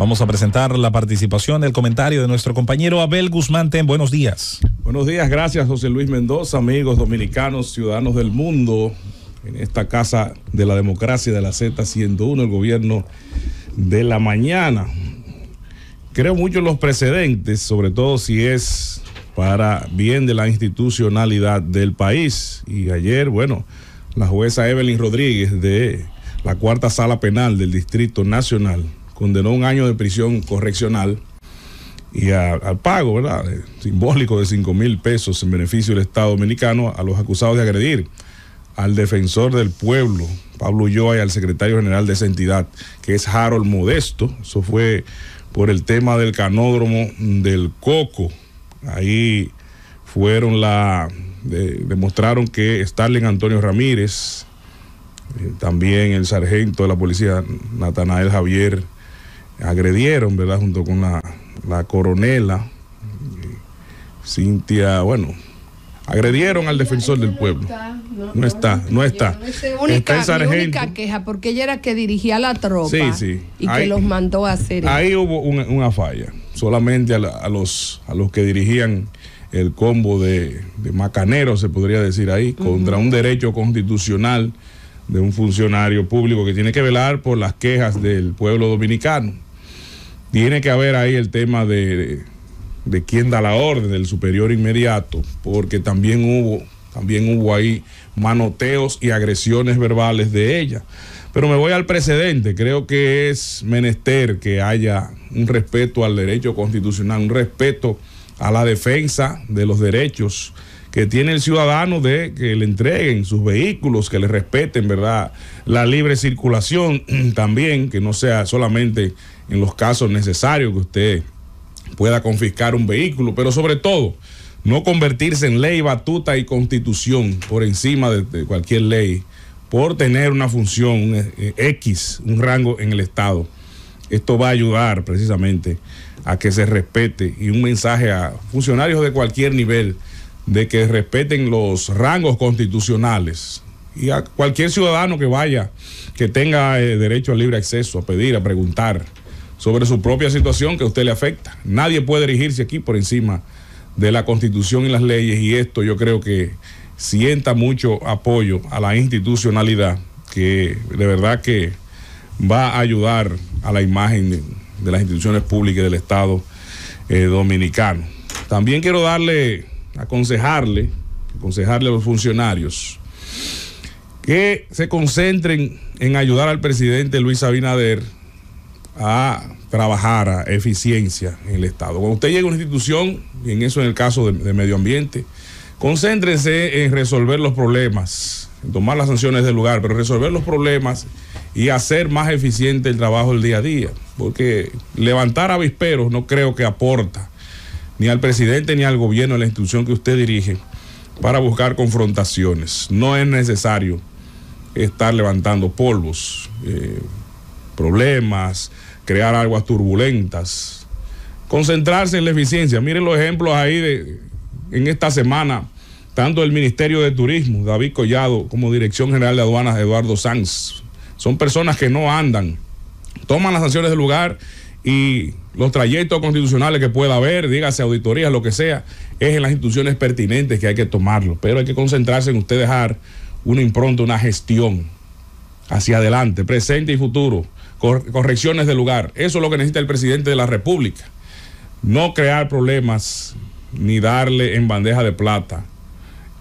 Vamos a presentar la participación, el comentario de nuestro compañero Abel Guzmán Ten. Buenos días. Buenos días, gracias José Luis Mendoza, amigos dominicanos, ciudadanos del mundo, en esta casa de la democracia de la z uno, el gobierno de la mañana. Creo mucho en los precedentes, sobre todo si es para bien de la institucionalidad del país. Y ayer, bueno, la jueza Evelyn Rodríguez de la cuarta sala penal del Distrito Nacional condenó un año de prisión correccional y al pago, ¿verdad? Eh, simbólico de 5 mil pesos en beneficio del Estado Dominicano a los acusados de agredir al defensor del pueblo, Pablo Ulloa, y al secretario general de esa entidad, que es Harold Modesto. Eso fue por el tema del canódromo del Coco. Ahí fueron la. demostraron que Starling Antonio Ramírez, eh, también el sargento de la policía, Natanael Javier agredieron, ¿verdad? Junto con la, coronela, eh, Cintia, bueno, agredieron al defensor del pueblo. No está, no está. No es única queja, porque ella era que dirigía la tropa y que los mandó a hacer. Ahí hubo una, falla, solamente a, los, a los que dirigían el combo de, macaneros, se podría decir ahí, contra un derecho constitucional de un funcionario público que tiene que velar por las quejas del pueblo dominicano tiene que haber ahí el tema de, quién da la orden, del superior inmediato, porque también hubo, también hubo ahí manoteos y agresiones verbales de ella. Pero me voy al precedente, creo que es menester que haya un respeto al derecho constitucional, un respeto a la defensa de los derechos que tiene el ciudadano de que le entreguen sus vehículos, que le respeten, ¿verdad? La libre circulación también, que no sea solamente en los casos necesarios que usted pueda confiscar un vehículo, pero sobre todo, no convertirse en ley, batuta y constitución por encima de, cualquier ley, por tener una función eh, eh, X, un rango en el Estado. Esto va a ayudar precisamente a que se respete y un mensaje a funcionarios de cualquier nivel de que respeten los rangos constitucionales. Y a cualquier ciudadano que vaya, que tenga eh, derecho a libre acceso, a pedir, a preguntar sobre su propia situación que a usted le afecta. Nadie puede dirigirse aquí por encima de la constitución y las leyes y esto yo creo que sienta mucho apoyo a la institucionalidad que de verdad que va a ayudar a la imagen de, las instituciones públicas del Estado eh, dominicano. También quiero darle aconsejarle, aconsejarle a los funcionarios que se concentren en ayudar al presidente Luis Abinader a trabajar a eficiencia en el Estado. Cuando usted llega a una institución, y en eso en el caso de, medio ambiente, concéntrense en resolver los problemas, tomar las sanciones del lugar, pero resolver los problemas y hacer más eficiente el trabajo del día a día, porque levantar avisperos no creo que aporta ni al presidente ni al gobierno de la institución que usted dirige para buscar confrontaciones. No es necesario estar levantando polvos, eh, problemas, crear aguas turbulentas, concentrarse en la eficiencia. Miren los ejemplos ahí de, en esta semana, tanto el Ministerio de Turismo, David Collado, como Dirección General de Aduanas, Eduardo Sanz. Son personas que no andan, toman las sanciones del lugar y los trayectos constitucionales que pueda haber, dígase auditorías lo que sea, es en las instituciones pertinentes que hay que tomarlo. Pero hay que concentrarse en usted dejar una impronta, una gestión hacia adelante, presente y futuro, correcciones de lugar. Eso es lo que necesita el presidente de la República. No crear problemas ni darle en bandeja de plata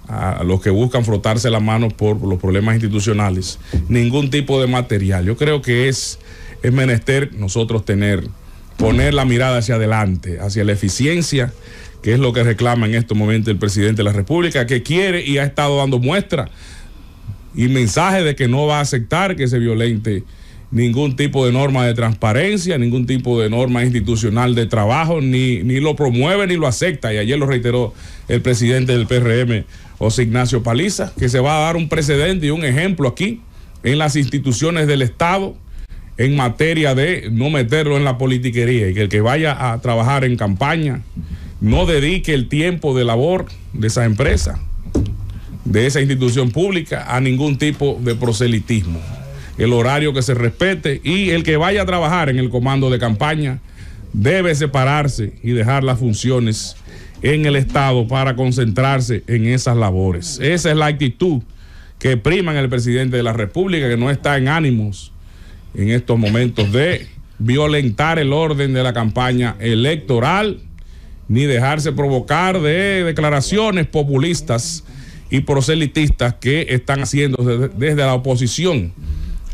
a los que buscan frotarse la mano por los problemas institucionales ningún tipo de material. Yo creo que es, es menester nosotros tener poner la mirada hacia adelante, hacia la eficiencia, que es lo que reclama en estos momentos el presidente de la República, que quiere y ha estado dando muestra y mensaje de que no va a aceptar que se violente ningún tipo de norma de transparencia, ningún tipo de norma institucional de trabajo, ni, ni lo promueve ni lo acepta. Y ayer lo reiteró el presidente del PRM, José Ignacio Paliza, que se va a dar un precedente y un ejemplo aquí en las instituciones del Estado en materia de no meterlo en la politiquería y que el que vaya a trabajar en campaña no dedique el tiempo de labor de esa empresa, de esa institución pública, a ningún tipo de proselitismo. El horario que se respete y el que vaya a trabajar en el comando de campaña debe separarse y dejar las funciones en el Estado para concentrarse en esas labores. Esa es la actitud que prima en el presidente de la República, que no está en ánimos en estos momentos de violentar el orden de la campaña electoral ni dejarse provocar de declaraciones populistas y proselitistas que están haciendo desde, la oposición,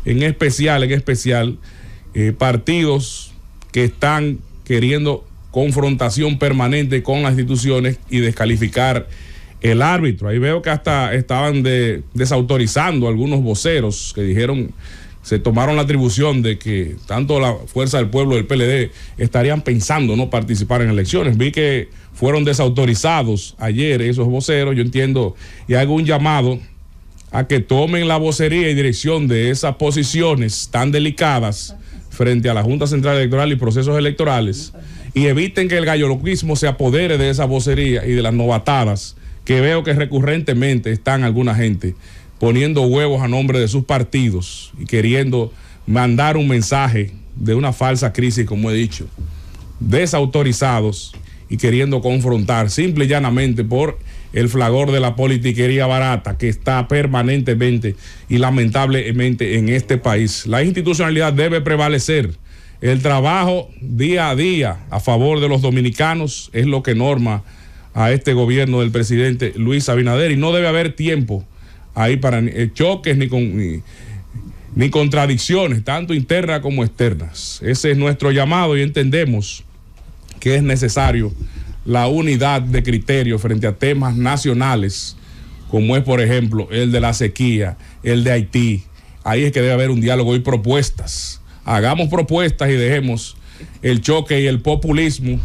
en especial, en especial, eh, partidos que están queriendo confrontación permanente con las instituciones y descalificar el árbitro. Ahí veo que hasta estaban de, desautorizando algunos voceros que dijeron se tomaron la atribución de que tanto la Fuerza del Pueblo del PLD estarían pensando no participar en elecciones. Vi que fueron desautorizados ayer esos voceros, yo entiendo, y hago un llamado a que tomen la vocería y dirección de esas posiciones tan delicadas frente a la Junta Central Electoral y procesos electorales y eviten que el galloloquismo se apodere de esa vocería y de las novatadas que veo que recurrentemente están alguna gente poniendo huevos a nombre de sus partidos y queriendo mandar un mensaje de una falsa crisis, como he dicho, desautorizados y queriendo confrontar simple y llanamente por el flagor de la politiquería barata que está permanentemente y lamentablemente en este país. La institucionalidad debe prevalecer. El trabajo día a día a favor de los dominicanos es lo que norma a este gobierno del presidente Luis Abinader y no debe haber tiempo ahí para eh, choques ni con... ni contradicciones, tanto internas como externas. Ese es nuestro llamado y entendemos que es necesario la unidad de criterio frente a temas nacionales, como es, por ejemplo, el de la sequía, el de Haití. Ahí es que debe haber un diálogo y propuestas. Hagamos propuestas y dejemos el choque y el populismo